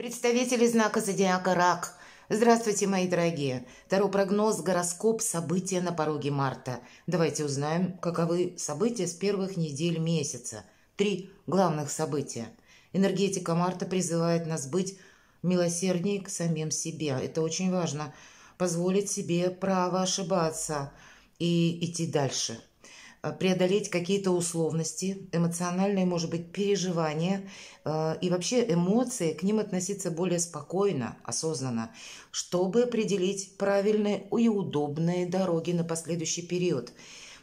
Представители знака зодиака Рак. Здравствуйте, мои дорогие. Таро прогноз, гороскоп, события на пороге марта. Давайте узнаем, каковы события с первых недель месяца. Три главных события. Энергетика марта призывает нас быть милосерднее к самим себе. Это очень важно. Позволить себе право ошибаться и идти дальше – Э, преодолеть какие-то условности, эмоциональные, может быть, переживания э, и вообще эмоции, к ним относиться более спокойно, осознанно, чтобы определить правильные и удобные дороги на последующий период.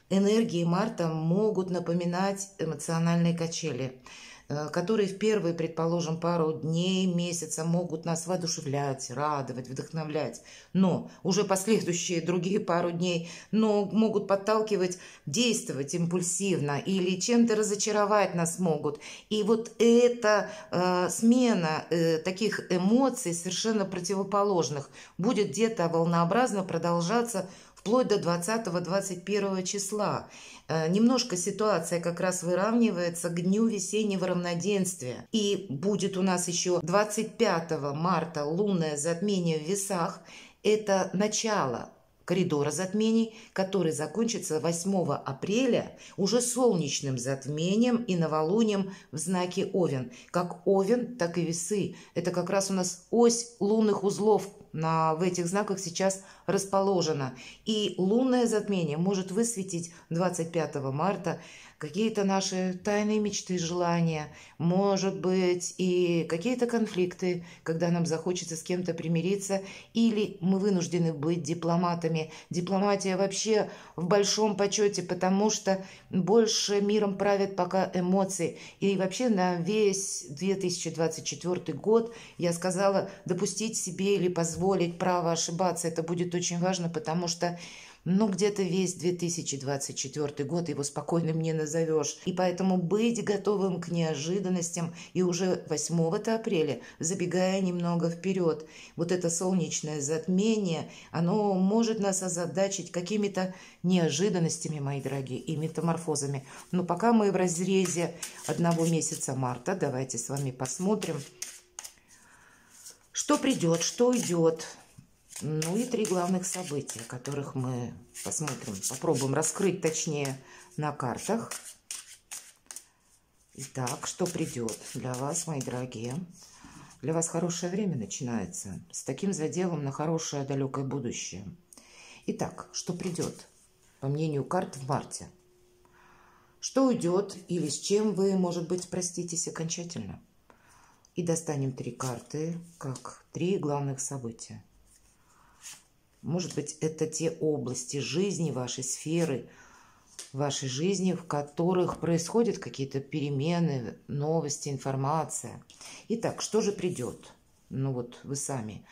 Энергии Марта могут напоминать эмоциональные качели – Э, которые в первые, предположим, пару дней, месяца могут нас воодушевлять, радовать, вдохновлять, но уже последующие другие пару дней, но могут подталкивать действовать импульсивно или чем-то разочаровать нас могут. И вот эта э, смена э, таких эмоций совершенно противоположных будет где-то волнообразно продолжаться вплоть до 20-21 числа. Э, немножко ситуация как раз выравнивается к дню весеннего равноденствия. И будет у нас еще 25 марта лунное затмение в весах. Это начало коридора затмений, который закончится 8 апреля уже солнечным затмением и новолунием в знаке Овен. Как Овен, так и Весы. Это как раз у нас ось лунных узлов на, в этих знаках сейчас расположена. И лунное затмение может высветить 25 марта какие-то наши тайные мечты, желания, может быть, и какие-то конфликты, когда нам захочется с кем-то примириться, или мы вынуждены быть дипломатами. Дипломатия вообще в большом почете, потому что больше миром правят пока эмоции. И вообще на весь 2024 год я сказала, допустить себе или позволить право ошибаться, это будет очень важно, потому что ну, где-то весь 2024 год его спокойным не назовешь. И поэтому быть готовым к неожиданностям и уже 8 апреля, забегая немного вперед, вот это солнечное затмение, оно может нас озадачить какими-то неожиданностями, мои дорогие, и метаморфозами. Но пока мы в разрезе одного месяца марта, давайте с вами посмотрим, что придет, что уйдет. Ну и три главных события, которых мы посмотрим, попробуем раскрыть точнее на картах. Итак, что придет для вас, мои дорогие? Для вас хорошее время начинается с таким заделом на хорошее далекое будущее. Итак, что придет, по мнению карт, в марте? Что уйдет или с чем вы, может быть, проститесь окончательно? И достанем три карты, как три главных события. Может быть, это те области жизни, вашей сферы, вашей жизни, в которых происходят какие-то перемены, новости, информация. Итак, что же придет? Ну вот вы сами.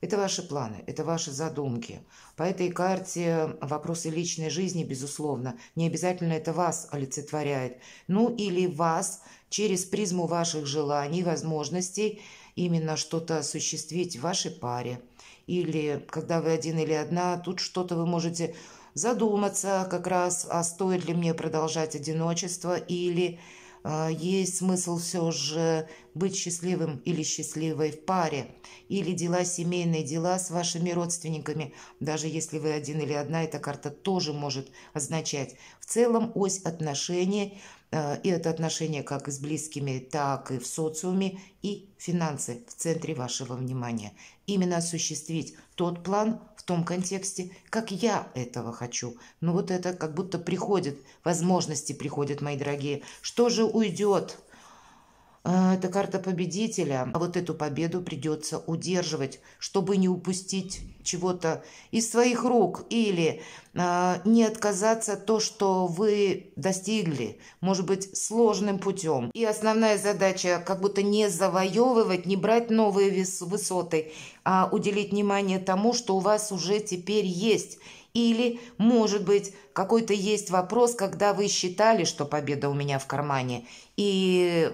Это ваши планы, это ваши задумки. По этой карте вопросы личной жизни, безусловно, не обязательно это вас олицетворяет. Ну или вас через призму ваших желаний, возможностей именно что-то осуществить в вашей паре – или когда вы один или одна, тут что-то вы можете задуматься как раз, а стоит ли мне продолжать одиночество или э, есть смысл все же быть счастливым или счастливой в паре, или дела семейные, дела с вашими родственниками, даже если вы один или одна, эта карта тоже может означать. В целом ось отношений – Э, и это отношения как с близкими, так и в социуме, и финансы в центре вашего внимания. Именно осуществить тот план в том контексте, как я этого хочу. Но ну, вот это как будто приходит, возможности приходят, мои дорогие. Что же уйдет? А, это карта победителя. А вот эту победу придется удерживать, чтобы не упустить чего-то из своих рук или э, не отказаться то, что вы достигли, может быть, сложным путем. И основная задача как будто не завоевывать, не брать новые вес, высоты, а уделить внимание тому, что у вас уже теперь есть – или, может быть, какой-то есть вопрос, когда вы считали, что победа у меня в кармане, и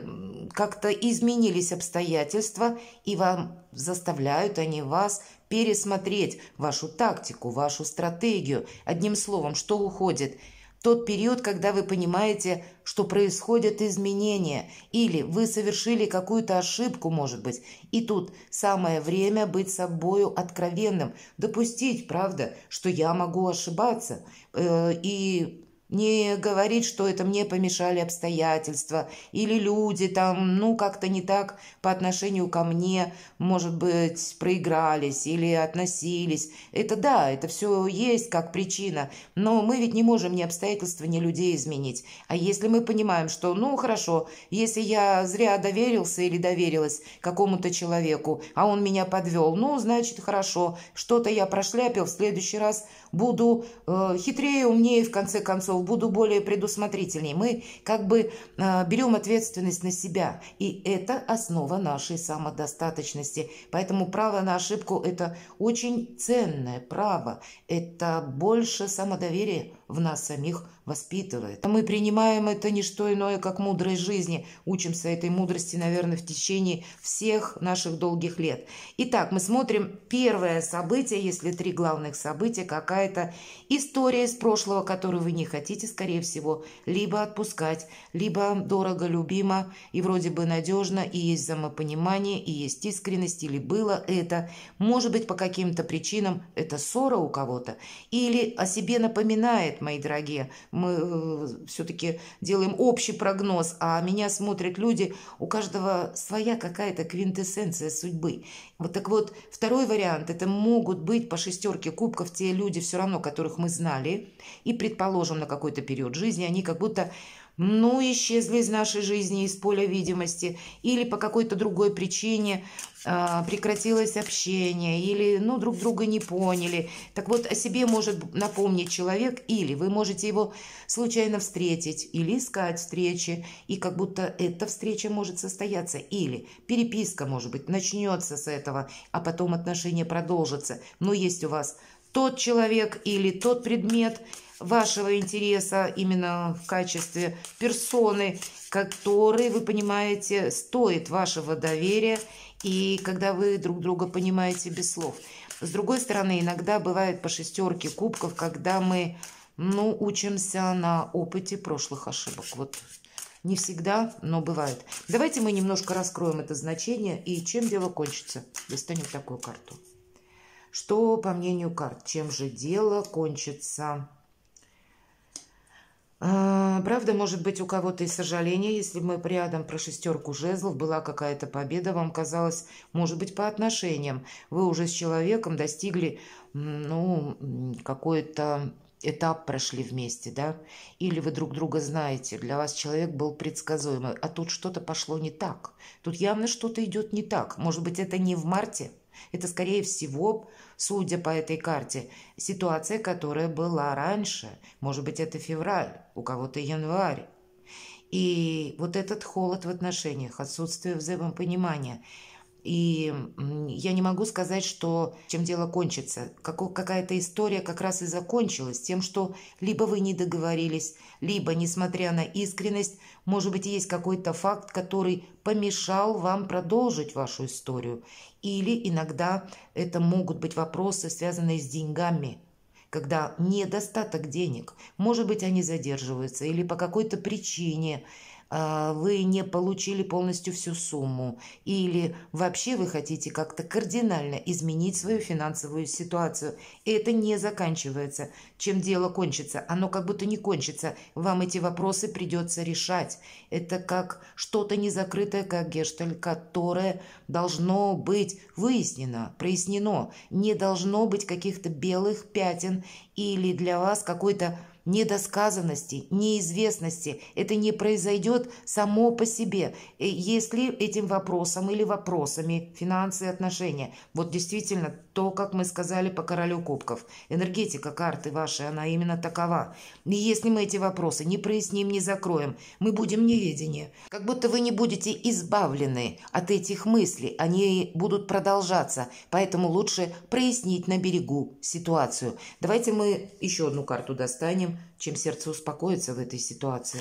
как-то изменились обстоятельства, и вам заставляют они вас пересмотреть вашу тактику, вашу стратегию. Одним словом, что уходит – тот период, когда вы понимаете, что происходят изменения, или вы совершили какую-то ошибку, может быть. И тут самое время быть собою откровенным, допустить, правда, что я могу ошибаться, э, и не говорить, что это мне помешали обстоятельства или люди там, ну, как-то не так по отношению ко мне, может быть, проигрались или относились. Это да, это все есть как причина, но мы ведь не можем ни обстоятельства, ни людей изменить. А если мы понимаем, что, ну, хорошо, если я зря доверился или доверилась какому-то человеку, а он меня подвел, ну, значит, хорошо, что-то я прошляпил, в следующий раз – буду э, хитрее, умнее, в конце концов, буду более предусмотрительнее. Мы как бы э, берем ответственность на себя, и это основа нашей самодостаточности. Поэтому право на ошибку – это очень ценное право, это больше самодоверия в нас самих воспитывает. Мы принимаем это не что иное, как мудрость жизни, учимся этой мудрости, наверное, в течение всех наших долгих лет. Итак, мы смотрим первое событие, если три главных события, какая-то история из прошлого, которую вы не хотите, скорее всего, либо отпускать, либо дорого, любимо и вроде бы надежно, и есть взаимопонимание, и есть искренность, или было это. Может быть, по каким-то причинам это ссора у кого-то, или о себе напоминает, мои дорогие. Мы э, все-таки делаем общий прогноз, а меня смотрят люди, у каждого своя какая-то квинтэссенция судьбы. Вот так вот, второй вариант, это могут быть по шестерке кубков те люди все равно, которых мы знали, и предположим на какой-то период жизни, они как будто ну, исчезли из нашей жизни, из поля видимости, или по какой-то другой причине э, прекратилось общение, или, ну, друг друга не поняли. Так вот, о себе может напомнить человек, или вы можете его случайно встретить, или искать встречи, и как будто эта встреча может состояться, или переписка, может быть, начнется с этого, а потом отношения продолжатся. Но есть у вас тот человек или тот предмет – вашего интереса именно в качестве персоны, который, вы понимаете, стоит вашего доверия, и когда вы друг друга понимаете без слов. С другой стороны, иногда бывает по шестерке кубков, когда мы ну, учимся на опыте прошлых ошибок. Вот не всегда, но бывает. Давайте мы немножко раскроем это значение и чем дело кончится. Достанем такую карту. Что, по мнению карт, чем же дело кончится? А, правда, может быть, у кого-то и сожаление, если бы мы рядом про шестерку жезлов была какая-то победа, вам казалось, может быть, по отношениям. Вы уже с человеком достигли, ну, какой-то этап прошли вместе, да? Или вы друг друга знаете, для вас человек был предсказуемый, а тут что-то пошло не так. Тут явно что-то идет не так. Может быть, это не в марте – это, скорее всего, судя по этой карте, ситуация, которая была раньше. Может быть, это февраль, у кого-то январь. И вот этот холод в отношениях, отсутствие взаимопонимания – и я не могу сказать, что чем дело кончится. какая-то история как раз и закончилась тем, что либо вы не договорились, либо, несмотря на искренность, может быть, есть какой-то факт, который помешал вам продолжить вашу историю. Или иногда это могут быть вопросы, связанные с деньгами, когда недостаток денег. Может быть, они задерживаются или по какой-то причине – а, вы не получили полностью всю сумму, или вообще вы хотите как-то кардинально изменить свою финансовую ситуацию, и это не заканчивается. Чем дело кончится? Оно как будто не кончится. Вам эти вопросы придется решать. Это как что-то незакрытое, как гешталь, которое должно быть выяснено, прояснено. Не должно быть каких-то белых пятен или для вас какой-то недосказанности, неизвестности. Это не произойдет само по себе. Э, если этим вопросом или вопросами финансы и отношения, вот действительно то, как мы сказали по королю кубков, энергетика карты вашей, она именно такова. И если мы эти вопросы не проясним, не закроем, мы будем неведение. Как будто вы не будете избавлены от этих мыслей, они будут продолжаться, поэтому лучше прояснить на берегу ситуацию. Давайте мы еще одну карту достанем чем сердце успокоится в этой ситуации.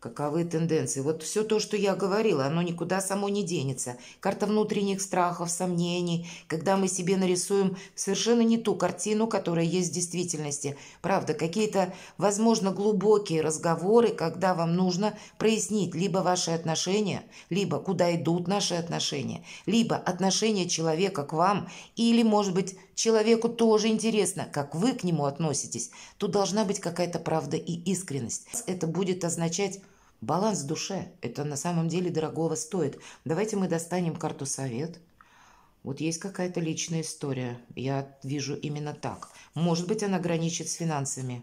Каковы тенденции? Вот все то, что я говорила, оно никуда само не денется. Карта внутренних страхов, сомнений, когда мы себе нарисуем совершенно не ту картину, которая есть в действительности. Правда, какие-то, возможно, глубокие разговоры, когда вам нужно прояснить либо ваши отношения, либо куда идут наши отношения, либо отношения человека к вам, или, может быть, Человеку тоже интересно, как вы к нему относитесь. Тут должна быть какая-то правда и искренность. Это будет означать баланс в душе. Это на самом деле дорогого стоит. Давайте мы достанем карту совет. Вот есть какая-то личная история. Я вижу именно так. Может быть, она граничит с финансами.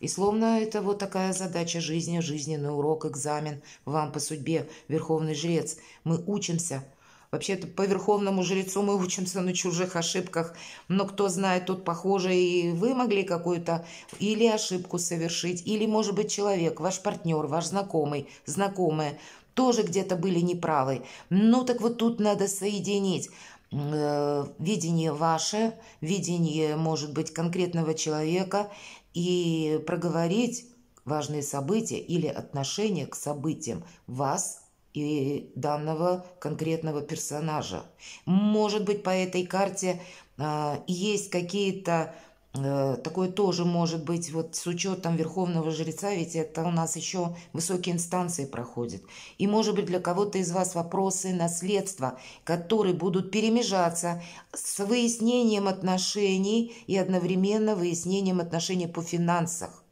И словно это вот такая задача жизни, жизненный урок, экзамен вам по судьбе, верховный жрец. Мы учимся – Вообще-то по верховному жрецу мы учимся на чужих ошибках, но кто знает, тут, похоже, и вы могли какую-то или ошибку совершить, или, может быть, человек, ваш партнер, ваш знакомый, знакомая, тоже где-то были неправы. Ну так вот тут надо соединить э, видение ваше, видение, может быть, конкретного человека и проговорить важные события или отношение к событиям вас и данного конкретного персонажа. Может быть, по этой карте э, есть какие-то э, такое тоже может быть вот с учетом верховного жреца, ведь это у нас еще высокие инстанции проходят. И может быть для кого-то из вас вопросы наследства, которые будут перемежаться с выяснением отношений и одновременно выяснением отношений по финансах,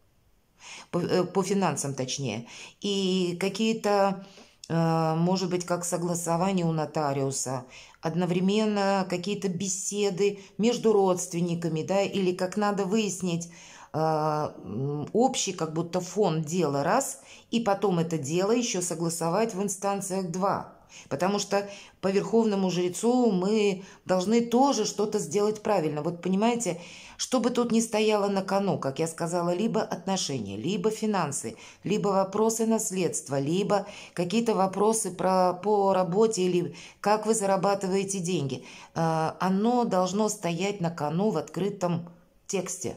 по, э, по финансам точнее. И какие-то Э, может быть, как согласование у нотариуса, одновременно какие-то беседы между родственниками, да, или как надо выяснить э, общий как будто фон дела раз, и потом это дело еще согласовать в инстанциях два. Потому что по верховному жрецу мы должны тоже что-то сделать правильно. Вот понимаете, что бы тут ни стояло на кону, как я сказала, либо отношения, либо финансы, либо вопросы наследства, либо какие-то вопросы про, по работе или как вы зарабатываете деньги, э, оно должно стоять на кону в открытом тексте.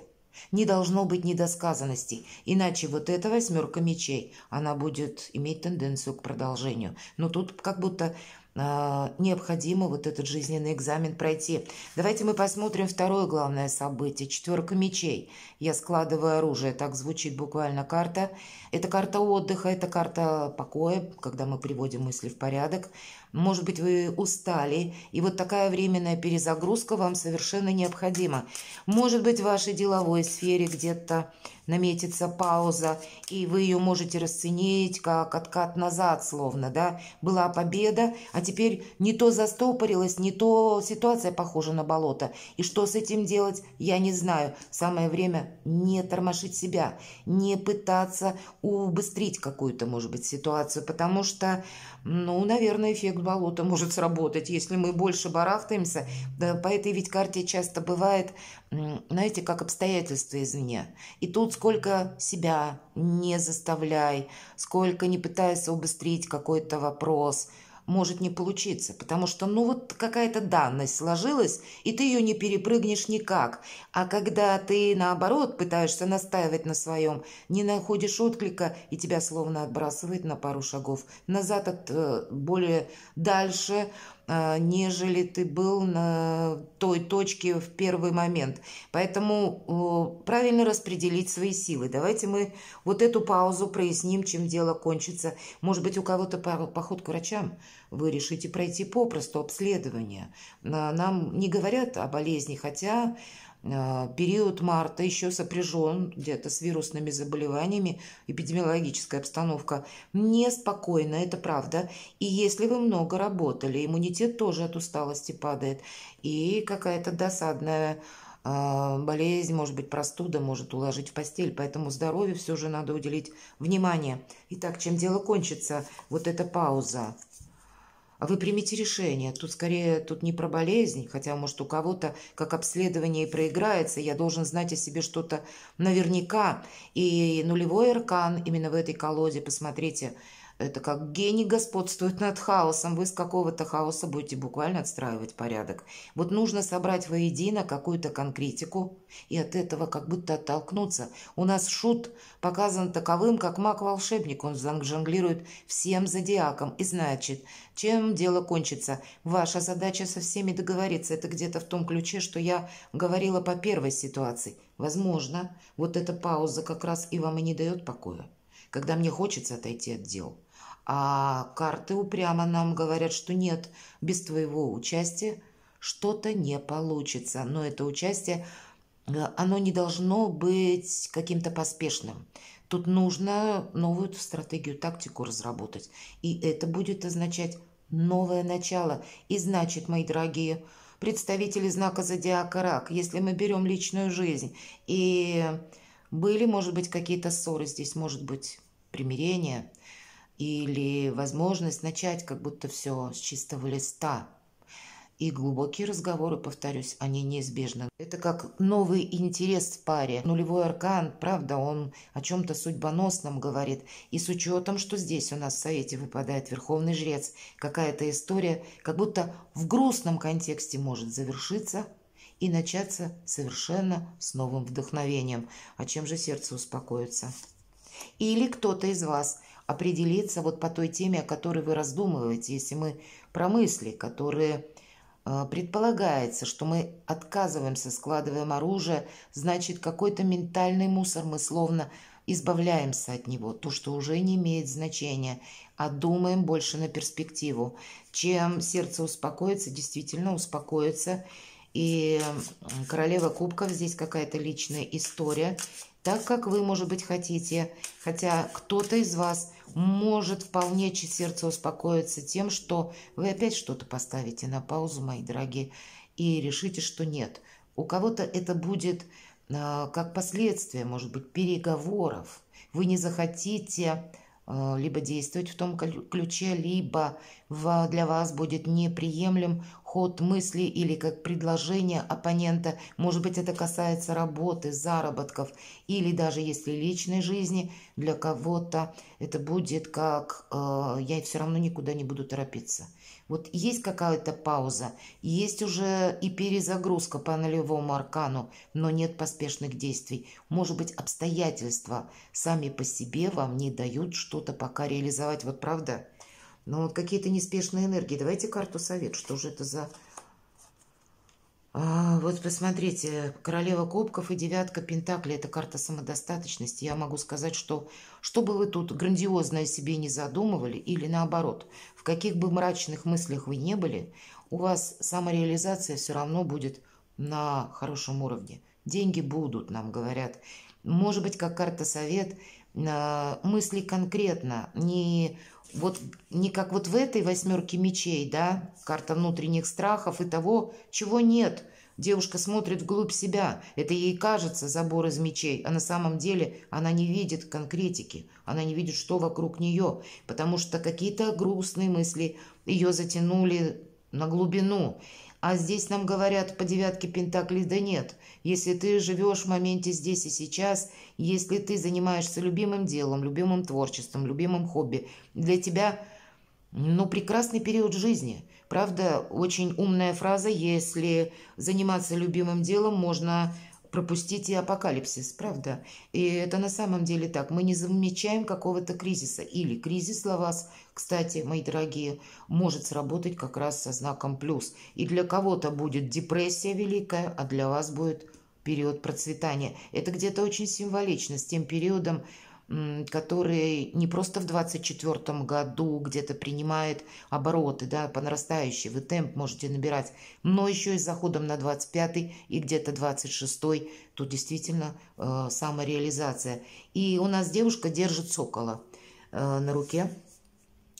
Не должно быть недосказанностей, иначе вот эта восьмерка мечей, она будет иметь тенденцию к продолжению. Но тут как будто а, необходимо вот этот жизненный экзамен пройти. Давайте мы посмотрим второе главное событие. Четверка мечей. Я складываю оружие. Так звучит буквально карта. Это карта отдыха, это карта покоя, когда мы приводим мысли в порядок. Может быть, вы устали, и вот такая временная перезагрузка вам совершенно необходима. Может быть, в вашей деловой сфере где-то наметится пауза, и вы ее можете расценить как откат назад, словно, да, была победа, а теперь не то застопорилась, не то ситуация похожа на болото. И что с этим делать, я не знаю. Самое время не тормошить себя, не пытаться убыстрить какую-то, может быть, ситуацию, потому что, ну, наверное, эффект болота может сработать, если мы больше барахтаемся. Да, по этой ведь карте часто бывает знаете, как обстоятельства извне. И тут сколько себя не заставляй, сколько не пытайся убыстрить какой-то вопрос, может не получиться, потому что, ну, вот какая-то данность сложилась, и ты ее не перепрыгнешь никак. А когда ты, наоборот, пытаешься настаивать на своем, не находишь отклика, и тебя словно отбрасывает на пару шагов назад, от, э, более дальше, а, нежели ты был на той точке в первый момент. Поэтому правильно распределить свои силы. Давайте мы вот эту паузу проясним, чем дело кончится. Может быть, у кого-то поход к врачам. Вы решите пройти попросту обследование. А, нам не говорят о болезни, хотя Э, период марта еще сопряжен где-то с вирусными заболеваниями, эпидемиологическая обстановка неспокойна, это правда. И если вы много работали, иммунитет тоже от усталости падает. И какая-то досадная э, болезнь, может быть, простуда может уложить в постель, поэтому здоровью все же надо уделить внимание. Итак, чем дело кончится, вот эта пауза – а вы примите решение. Тут скорее, тут не про болезнь, хотя, может, у кого-то, как обследование и проиграется, я должен знать о себе что-то наверняка. И нулевой аркан именно в этой колоде, посмотрите, это как гений господствует над хаосом. Вы из какого-то хаоса будете буквально отстраивать порядок. Вот нужно собрать воедино какую-то конкретику и от этого как будто оттолкнуться. У нас шут показан таковым, как маг-волшебник. Он жонглирует всем зодиаком и значит, чем дело кончится. Ваша задача со всеми договориться. Это где-то в том ключе, что я говорила по первой ситуации. Возможно, вот эта пауза как раз и вам и не дает покоя, когда мне хочется отойти от дел. А карты упрямо нам говорят, что нет, без твоего участия что-то не получится. Но это участие, э, оно не должно быть каким-то поспешным. Тут нужно новую стратегию, тактику разработать. И это будет означать новое начало. И значит, мои дорогие представители знака зодиака рак, если мы берем личную жизнь и были, может быть, какие-то ссоры здесь, может быть, примирение – или возможность начать как будто все с чистого листа. И глубокие разговоры, повторюсь, они неизбежны. Это как новый интерес в паре. Нулевой аркан, правда, он о чем-то судьбоносном говорит. И с учетом, что здесь у нас в Совете выпадает Верховный Жрец, какая-то история как будто в грустном контексте может завершиться и начаться совершенно с новым вдохновением. А чем же сердце успокоится? Или кто-то из вас – определиться вот по той теме, о которой вы раздумываете, если мы про мысли, которые э, предполагается, что мы отказываемся, складываем оружие, значит, какой-то ментальный мусор мы словно избавляемся от него, то, что уже не имеет значения, а думаем больше на перспективу. Чем сердце успокоится, действительно успокоится. И королева кубков здесь какая-то личная история, так как вы, может быть, хотите, хотя кто-то из вас – может вполне сердце успокоиться тем, что вы опять что-то поставите на паузу, мои дорогие, и решите, что нет. У кого-то это будет а, как последствие может быть, переговоров. Вы не захотите а, либо действовать в том ключе, либо для вас будет неприемлем ход мысли или как предложение оппонента, может быть это касается работы, заработков или даже если личной жизни, для кого-то это будет как э, «я все равно никуда не буду торопиться». Вот есть какая-то пауза, есть уже и перезагрузка по нулевому аркану, но нет поспешных действий. Может быть, обстоятельства сами по себе вам не дают что-то пока реализовать, вот правда? Но вот какие-то неспешные энергии. Давайте карту совет. Что же это за... А, вот посмотрите, королева кубков и девятка пентаклей – это карта самодостаточности. Я могу сказать, что что бы вы тут грандиозное себе не задумывали, или наоборот, в каких бы мрачных мыслях вы не были, у вас самореализация все равно будет на хорошем уровне. Деньги будут, нам говорят. Может быть, как карта совет, а, мысли конкретно, не вот не как вот в этой восьмерке мечей, да, карта внутренних страхов и того, чего нет. Девушка смотрит вглубь себя. Это ей кажется забор из мечей, а на самом деле она не видит конкретики, она не видит, что вокруг нее, потому что какие-то грустные мысли ее затянули на глубину. А здесь нам говорят по девятке Пентаклей, да нет. Если ты живешь в моменте здесь и сейчас, если ты занимаешься любимым делом, любимым творчеством, любимым хобби, для тебя, ну, прекрасный период жизни. Правда, очень умная фраза, если заниматься любимым делом, можно пропустить и апокалипсис, правда? И это на самом деле так. Мы не замечаем какого-то кризиса. Или кризис для вас, кстати, мои дорогие, может сработать как раз со знаком плюс. И для кого-то будет депрессия великая, а для вас будет период процветания. Это где-то очень символично с тем периодом который не просто в 2024 году где-то принимает обороты, да, по нарастающей, вы темп можете набирать, но еще и с заходом на 25 и где-то 26, тут действительно э, самореализация. И у нас девушка держит сокола э, на руке,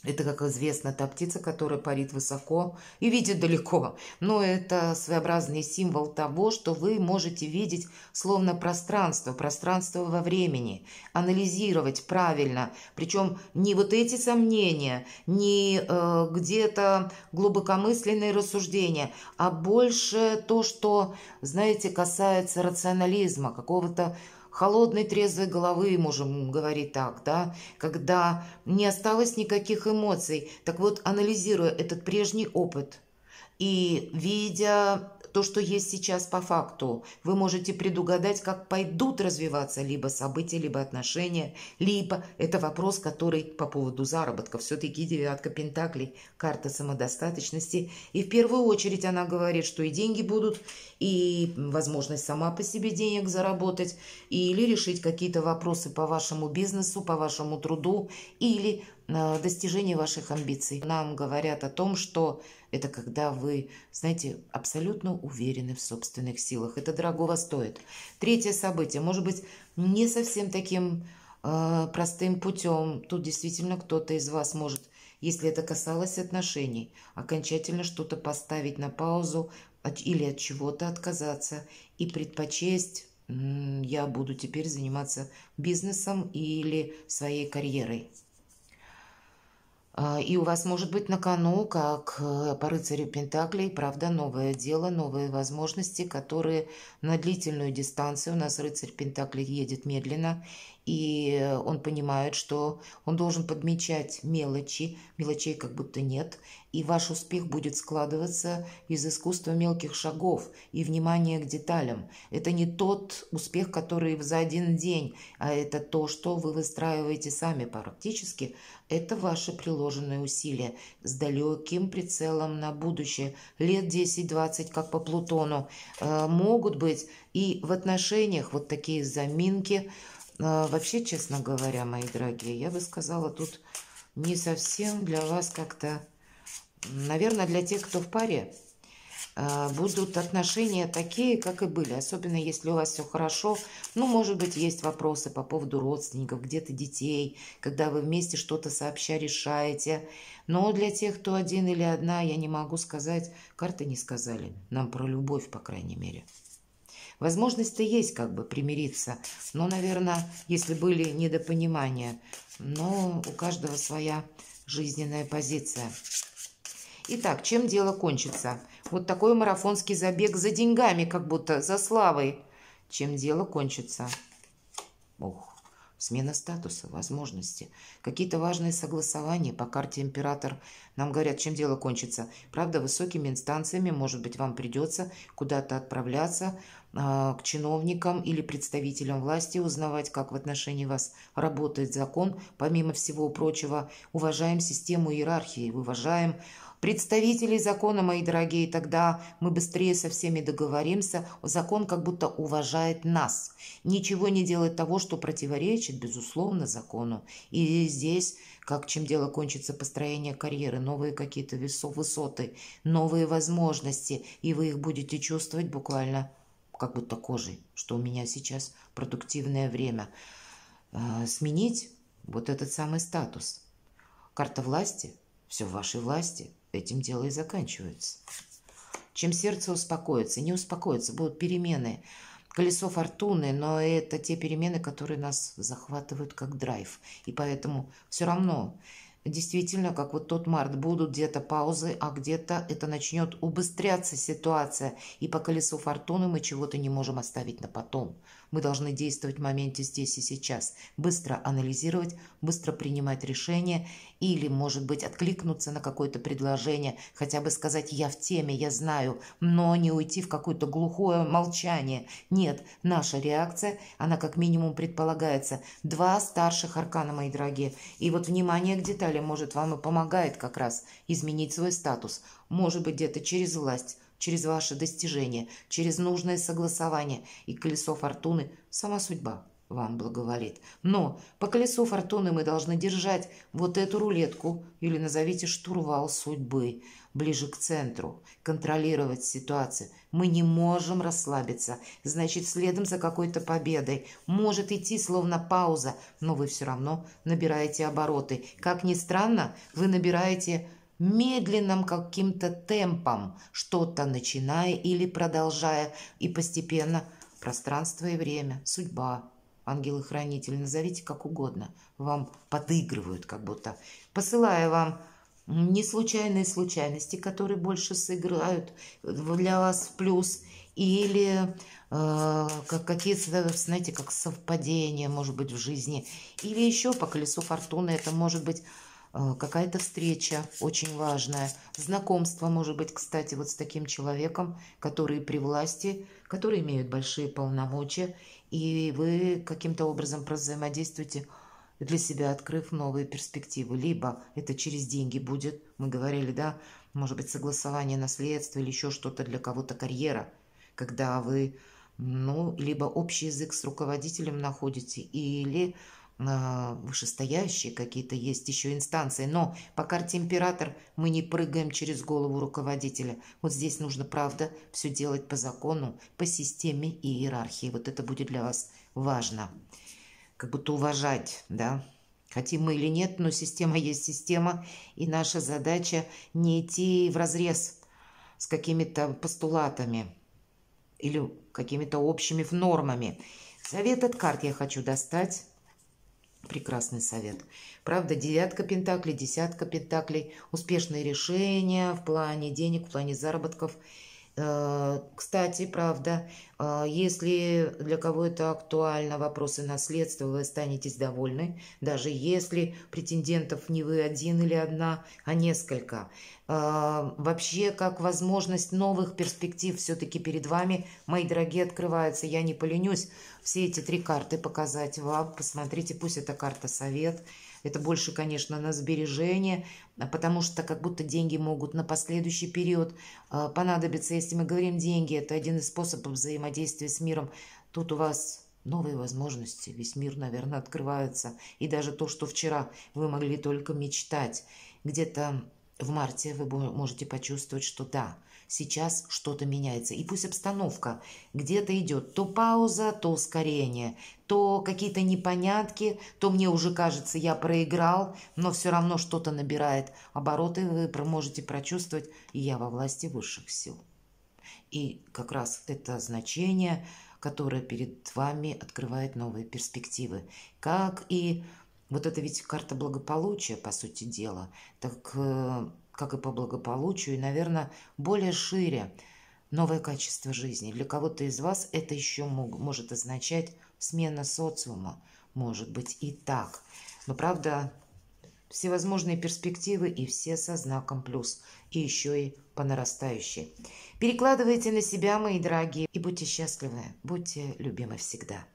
это, как известно, та птица, которая парит высоко и видит далеко. Но это своеобразный символ того, что вы можете видеть словно пространство, пространство во времени, анализировать правильно. Причем не вот эти сомнения, не э, где-то глубокомысленные рассуждения, а больше то, что, знаете, касается рационализма, какого-то холодной трезвой головы, можем говорить так, да, когда не осталось никаких эмоций. Так вот, анализируя этот прежний опыт и видя то, что есть сейчас по факту. Вы можете предугадать, как пойдут развиваться либо события, либо отношения, либо это вопрос, который по поводу заработка. Все-таки девятка пентаклей, карта самодостаточности. И в первую очередь она говорит, что и деньги будут, и возможность сама по себе денег заработать, или решить какие-то вопросы по вашему бизнесу, по вашему труду, или э, достижение ваших амбиций. Нам говорят о том, что это когда вы, знаете, абсолютно уверены в собственных силах. Это дорогого стоит. Третье событие, может быть, не совсем таким э, простым путем. Тут действительно кто-то из вас может, если это касалось отношений, окончательно что-то поставить на паузу от, или от чего-то отказаться и предпочесть я буду теперь заниматься бизнесом или своей карьерой. А, и у вас может быть на кону, как э, по рыцарю Пентаклей, правда, новое дело, новые возможности, которые на длительную дистанцию, у нас рыцарь Пентаклей едет медленно, и он понимает, что он должен подмечать мелочи, мелочей как будто нет, и ваш успех будет складываться из искусства мелких шагов и внимания к деталям. Это не тот успех, который за один день, а это то, что вы выстраиваете сами практически. Это ваши приложенные усилия с далеким прицелом на будущее. Лет 10-20, как по Плутону, э, могут быть и в отношениях вот такие заминки – а, вообще, честно говоря, мои дорогие, я бы сказала, тут не совсем для вас как-то... Наверное, для тех, кто в паре, а, будут отношения такие, как и были. Особенно, если у вас все хорошо. Ну, может быть, есть вопросы по поводу родственников, где-то детей, когда вы вместе что-то сообща решаете. Но для тех, кто один или одна, я не могу сказать. Карты не сказали нам про любовь, по крайней мере. Возможность-то есть как бы примириться, но, наверное, если были недопонимания, но у каждого своя жизненная позиция. Итак, чем дело кончится? Вот такой марафонский забег за деньгами, как будто за славой. Чем дело кончится? Ух. Смена статуса, возможности, какие-то важные согласования по карте император. Нам говорят, чем дело кончится. Правда, высокими инстанциями, может быть, вам придется куда-то отправляться э, к чиновникам или представителям власти, узнавать, как в отношении вас работает закон. Помимо всего прочего, уважаем систему иерархии, уважаем представителей закона, мои дорогие, тогда мы быстрее со всеми договоримся. Закон как будто уважает нас. Ничего не делает того, что противоречит, безусловно, закону. И здесь, как чем дело кончится построение карьеры, новые какие-то высоты, новые возможности, и вы их будете чувствовать буквально как будто кожей, что у меня сейчас продуктивное время. А, сменить вот этот самый статус. Карта власти, все в вашей власти – этим дело и заканчивается. Чем сердце успокоится, не успокоится, будут перемены, колесо фортуны, но это те перемены, которые нас захватывают как драйв. И поэтому все равно, действительно, как вот тот март, будут где-то паузы, а где-то это начнет убыстряться ситуация. И по колесу фортуны мы чего-то не можем оставить на потом. Мы должны действовать в моменте здесь и сейчас, быстро анализировать, быстро принимать решения или, может быть, откликнуться на какое-то предложение, хотя бы сказать «я в теме, я знаю», но не уйти в какое-то глухое молчание. Нет, наша реакция, она как минимум предполагается. Два старших аркана, мои дорогие. И вот внимание к деталям, может, вам и помогает как раз изменить свой статус. Может быть, где-то через власть, через ваши достижения, через нужное согласование, и колесо фортуны – сама судьба вам благоволит. Но по колесу фортуны мы должны держать вот эту рулетку, или назовите штурвал судьбы, ближе к центру, контролировать ситуацию. Мы не можем расслабиться. Значит, следом за какой-то победой может идти словно пауза, но вы все равно набираете обороты. Как ни странно, вы набираете медленным каким-то темпом, что-то начиная или продолжая, и постепенно пространство и время, судьба, ангелы-хранители, назовите как угодно, вам подыгрывают как будто, посылая вам не случайные случайности, которые больше сыграют для вас в плюс, или э, какие-то, знаете, как совпадения, может быть, в жизни, или еще по колесу фортуны, это может быть а, какая-то встреча очень важная, знакомство, может быть, кстати, вот с таким человеком, который при власти, который имеет большие полномочия, и вы каким-то образом взаимодействуете для себя, открыв новые перспективы. Либо это через деньги будет, мы говорили, да, может быть, согласование наследства или еще что-то для кого-то карьера, когда вы ну, либо общий язык с руководителем находите, или а, вышестоящие какие-то есть еще инстанции, но по карте император мы не прыгаем через голову руководителя. Вот здесь нужно, правда, все делать по закону, по системе и иерархии. Вот это будет для вас важно. Как будто уважать, да, хотим мы или нет, но система есть система, и наша задача не идти в разрез с какими-то постулатами или какими-то общими нормами. Совет от карт я хочу достать. Прекрасный совет. Правда, девятка пентаклей, десятка пентаклей, успешные решения в плане денег, в плане заработков – Э, кстати, правда, э, если для кого это актуально, вопросы наследства, вы останетесь довольны, даже если претендентов не вы один или одна, а несколько. Э, вообще, как возможность новых перспектив все-таки перед вами, мои дорогие, открывается. Я не поленюсь все эти три карты показать вам. Посмотрите, пусть это карта совет – это больше, конечно, на сбережения, а потому что как будто деньги могут на последующий период а, понадобиться. Если мы говорим деньги, это один из способов взаимодействия с миром. Тут у вас новые возможности, весь мир, наверное, открывается. И даже то, что вчера вы могли только мечтать, где-то в марте вы можете почувствовать, что да – сейчас что-то меняется. И пусть обстановка где-то идет то пауза, то ускорение, то какие-то непонятки, то мне уже кажется, я проиграл, но все равно что-то набирает обороты, вы можете прочувствовать, и я во власти высших сил. И как раз это значение, которое перед вами открывает новые перспективы. Как и вот это ведь карта благополучия, по сути дела. Так э, как и по благополучию, и, наверное, более шире новое качество жизни. Для кого-то из вас это еще мог, может означать смена социума, может быть и так. Но правда, всевозможные перспективы и все со знаком плюс, и еще и по нарастающей. Перекладывайте на себя, мои дорогие, и будьте счастливы, будьте любимы всегда.